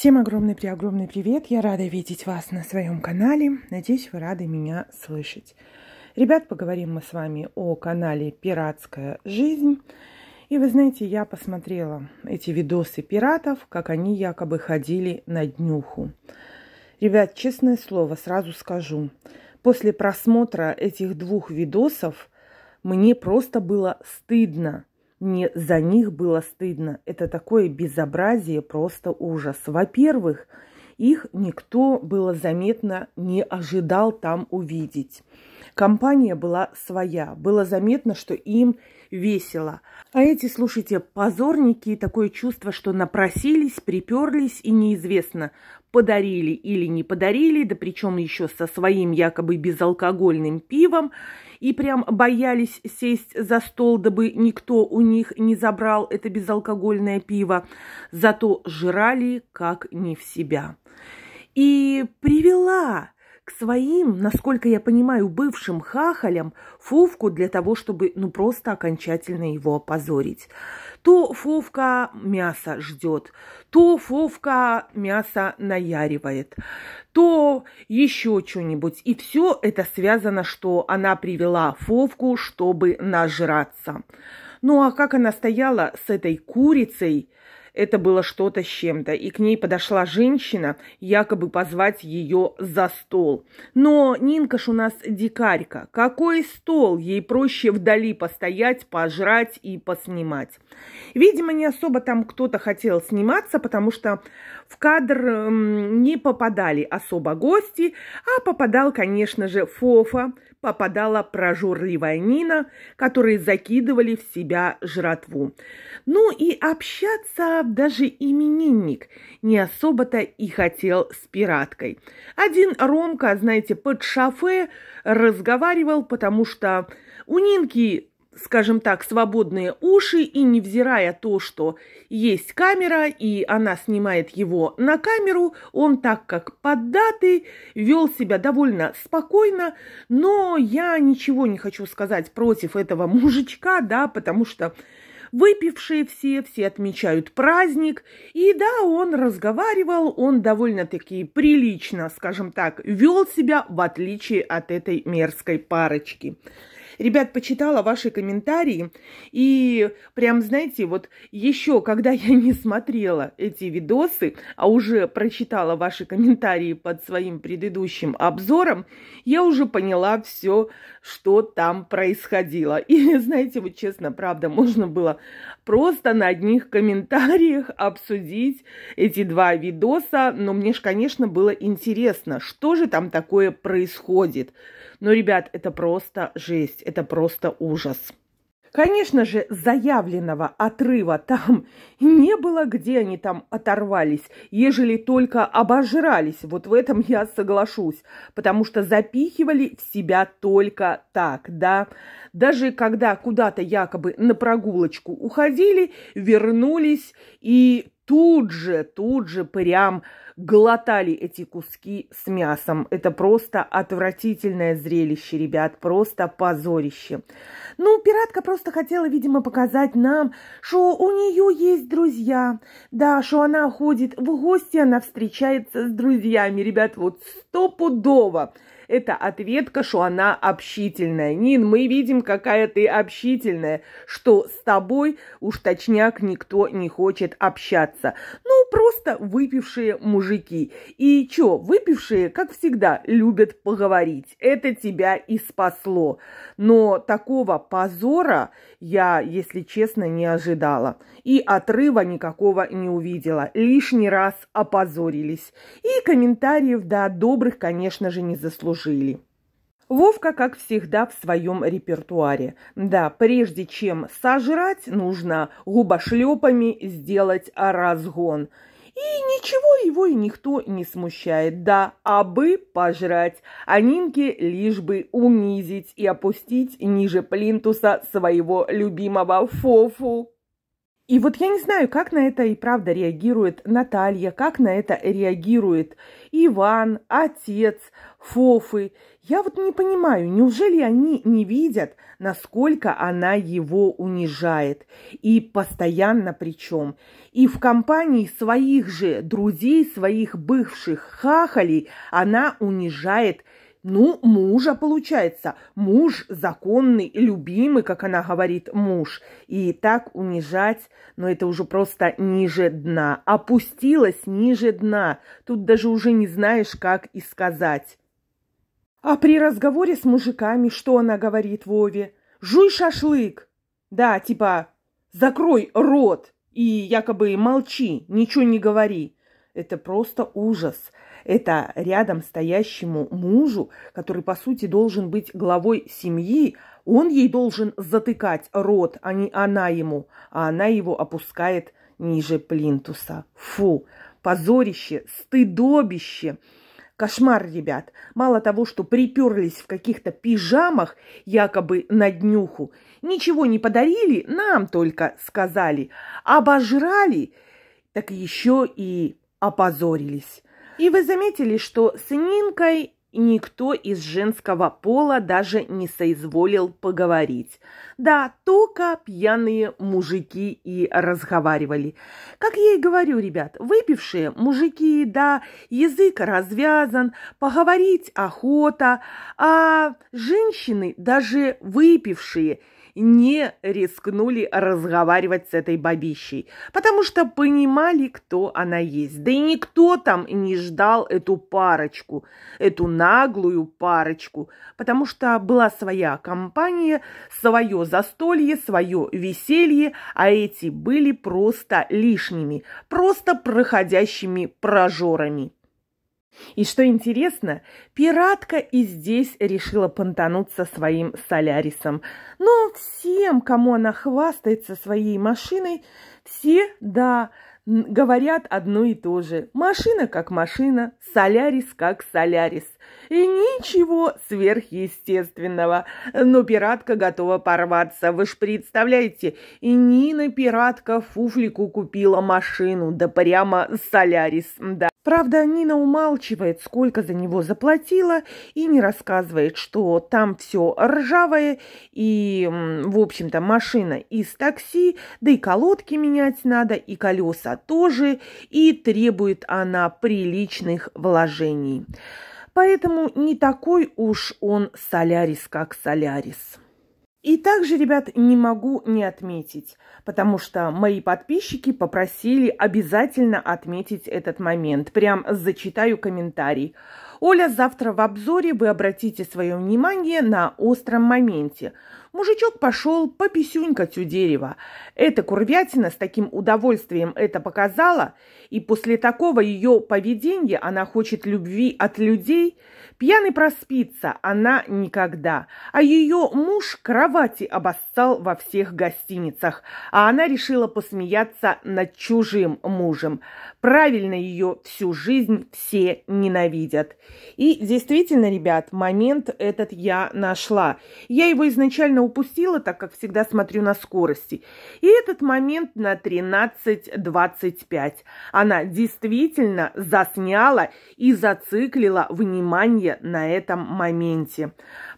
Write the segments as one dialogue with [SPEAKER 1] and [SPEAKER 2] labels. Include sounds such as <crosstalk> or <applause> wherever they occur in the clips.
[SPEAKER 1] Всем огромный при огромный привет! Я рада видеть вас на своем канале. Надеюсь, вы рады меня слышать. Ребят, поговорим мы с вами о канале Пиратская жизнь. И вы знаете, я посмотрела эти видосы пиратов, как они якобы ходили на днюху. Ребят, честное слово, сразу скажу. После просмотра этих двух видосов мне просто было стыдно – не за них было стыдно. Это такое безобразие, просто ужас. Во-первых, их никто было заметно не ожидал там увидеть. Компания была своя. Было заметно, что им весело. А эти, слушайте, позорники, такое чувство, что напросились, приперлись и неизвестно, подарили или не подарили, да причем еще со своим якобы безалкогольным пивом, и прям боялись сесть за стол, дабы никто у них не забрал это безалкогольное пиво, зато жрали как не в себя. И привела к своим, насколько я понимаю, бывшим хахалям Фовку для того, чтобы ну просто окончательно его опозорить. То Фовка мясо ждет, то Фовка мясо наяривает, то еще что-нибудь. И все это связано, что она привела Фовку, чтобы нажраться. Ну а как она стояла с этой курицей – это было что-то с чем-то, и к ней подошла женщина, якобы позвать ее за стол. Но Нинка ж у нас дикарька. Какой стол? Ей проще вдали постоять, пожрать и поснимать. Видимо, не особо там кто-то хотел сниматься, потому что в кадр эм, не попадали особо гости, а попадал, конечно же, Фофа, попадала прожорливая Нина, которые закидывали в себя жратву. Ну и общаться даже именинник не особо-то и хотел с пираткой. Один Ромка, знаете, под шафе разговаривал, потому что у Нинки скажем так, свободные уши, и невзирая то, что есть камера, и она снимает его на камеру, он так как поддатый, вел себя довольно спокойно, но я ничего не хочу сказать против этого мужичка, да, потому что выпившие все, все отмечают праздник, и да, он разговаривал, он довольно-таки прилично, скажем так, вел себя в отличие от этой мерзкой парочки. Ребят, почитала ваши комментарии, и прям, знаете, вот еще, когда я не смотрела эти видосы, а уже прочитала ваши комментарии под своим предыдущим обзором, я уже поняла все, что там происходило. И, <laughs> знаете, вот честно, правда, можно было просто на одних комментариях обсудить эти два видоса, но мне же, конечно, было интересно, что же там такое происходит – но, ребят, это просто жесть, это просто ужас. Конечно же, заявленного отрыва там не было, где они там оторвались, ежели только обожрались. Вот в этом я соглашусь, потому что запихивали в себя только так, да. Даже когда куда-то якобы на прогулочку уходили, вернулись и тут же, тут же прям глотали эти куски с мясом. Это просто отвратительное зрелище, ребят, просто позорище. Ну, пиратка просто хотела, видимо, показать нам, что у нее есть друзья. Да, что она ходит в гости, она встречается с друзьями, ребят, вот стопудово это ответка, что она общительная. Нин, мы видим, какая ты общительная, что с тобой уж точняк никто не хочет общаться. Ну, просто выпившие мужики. И чё, выпившие, как всегда, любят поговорить. Это тебя и спасло. Но такого позора я, если честно, не ожидала. И отрыва никакого не увидела. Лишний раз опозорились. И комментариев, да, добрых, конечно же, не заслужили служили. Вовка, как всегда, в своем репертуаре. Да, прежде чем сожрать, нужно губошлепами сделать разгон. И ничего его и никто не смущает. Да, а бы пожрать, а Нинке лишь бы унизить и опустить ниже плинтуса своего любимого фофу. И вот я не знаю, как на это и правда реагирует Наталья, как на это реагирует Иван, отец, Фофы. Я вот не понимаю, неужели они не видят, насколько она его унижает? И постоянно причем. И в компании своих же друзей, своих бывших хахалей она унижает ну, мужа, получается. Муж законный, любимый, как она говорит, муж. И так унижать, но ну, это уже просто ниже дна. Опустилась ниже дна. Тут даже уже не знаешь, как и сказать. А при разговоре с мужиками что она говорит Вове? «Жуй шашлык!» Да, типа «закрой рот» и якобы «молчи, ничего не говори». Это просто ужас. Это рядом стоящему мужу, который, по сути, должен быть главой семьи, он ей должен затыкать рот, а не она ему, а она его опускает ниже плинтуса. Фу, позорище, стыдобище – Кошмар, ребят. Мало того, что приперлись в каких-то пижамах, якобы на днюху, ничего не подарили, нам только сказали. Обожрали, так еще и опозорились. И вы заметили, что с Нинкой никто из женского пола даже не соизволил поговорить. Да, только пьяные мужики и разговаривали. Как я и говорю, ребят, выпившие мужики, да, язык развязан, поговорить охота, а женщины, даже выпившие – не рискнули разговаривать с этой бабищей, потому что понимали, кто она есть. Да и никто там не ждал эту парочку, эту наглую парочку, потому что была своя компания, свое застолье, свое веселье, а эти были просто лишними, просто проходящими прожорами. И что интересно, пиратка и здесь решила понтануться своим солярисом. Но всем, кому она хвастается своей машиной, все, да, говорят одно и то же. Машина как машина, солярис как солярис. И ничего сверхъестественного. Но пиратка готова порваться. Вы ж представляете, и Нина пиратка фуфлику купила машину. Да прямо солярис, да. Правда, Нина умалчивает, сколько за него заплатила, и не рассказывает, что там все ржавое, и, в общем-то, машина из такси, да и колодки менять надо, и колеса тоже, и требует она приличных вложений. Поэтому не такой уж он солярис, как солярис. И также, ребят, не могу не отметить, потому что мои подписчики попросили обязательно отметить этот момент. Прям зачитаю комментарий. Оля, завтра в обзоре вы обратите свое внимание на остром моменте. Мужичок пошел пописюнькать у дерева. Эта курвятина с таким удовольствием это показала, и после такого ее поведения она хочет любви от людей. Пьяный проспится она никогда, а ее муж кровати обоссал во всех гостиницах, а она решила посмеяться над чужим мужем. Правильно ее всю жизнь все ненавидят. И действительно, ребят, момент этот я нашла. Я его изначально случайно упустила, так как всегда смотрю на скорости. И этот момент на 13.25. Она действительно засняла и зациклила внимание на этом моменте.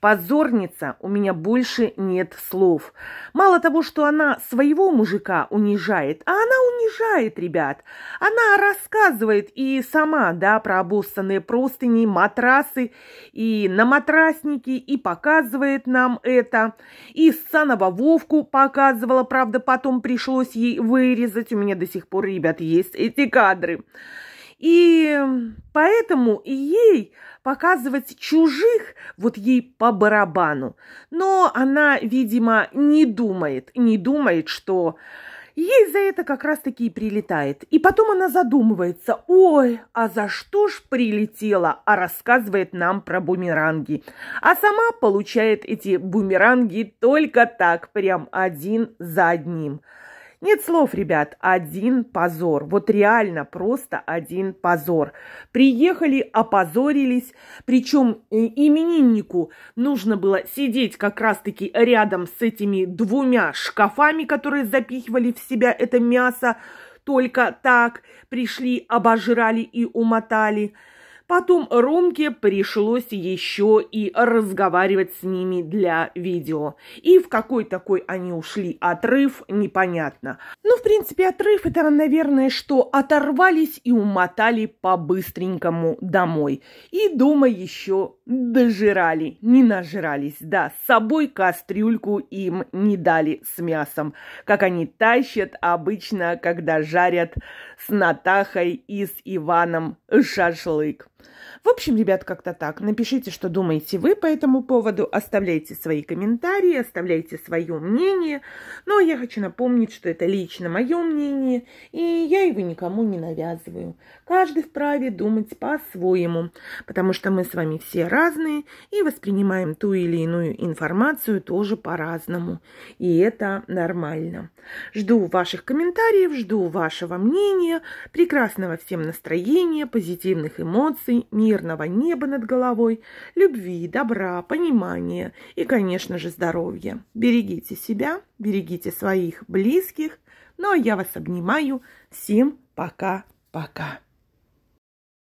[SPEAKER 1] Позорница, у меня больше нет слов. Мало того, что она своего мужика унижает, а она унижает, ребят. Она рассказывает и сама, да, про обоссанные простыни, матрасы и на матрасники, и показывает нам это. И Санова Вовку показывала, правда, потом пришлось ей вырезать. У меня до сих пор, ребят, есть эти кадры. И поэтому и ей показывать чужих, вот ей по барабану. Но она, видимо, не думает, не думает, что ей за это как раз-таки и прилетает. И потом она задумывается, ой, а за что ж прилетела, а рассказывает нам про бумеранги. А сама получает эти бумеранги только так, прям один за одним. Нет слов, ребят, один позор. Вот реально просто один позор. Приехали, опозорились, причем имениннику нужно было сидеть как раз-таки рядом с этими двумя шкафами, которые запихивали в себя это мясо, только так пришли, обожрали и умотали. Потом Ромке пришлось еще и разговаривать с ними для видео. И в какой такой они ушли отрыв, непонятно. Ну, в принципе, отрыв это, наверное, что оторвались и умотали по-быстренькому домой. И дома еще Дожирали, не нажрались, да, с собой кастрюльку им не дали с мясом, как они тащат обычно, когда жарят с Натахой и с Иваном шашлык. В общем, ребят, как-то так. Напишите, что думаете вы по этому поводу, оставляйте свои комментарии, оставляйте свое мнение. Но ну, а я хочу напомнить, что это лично мое мнение, и я его никому не навязываю. Каждый вправе думать по-своему, потому что мы с вами все разные разные и воспринимаем ту или иную информацию тоже по-разному. И это нормально. Жду ваших комментариев, жду вашего мнения, прекрасного всем настроения, позитивных эмоций, мирного неба над головой, любви, добра, понимания и, конечно же, здоровья. Берегите себя, берегите своих близких. Ну а я вас обнимаю. Всем пока-пока.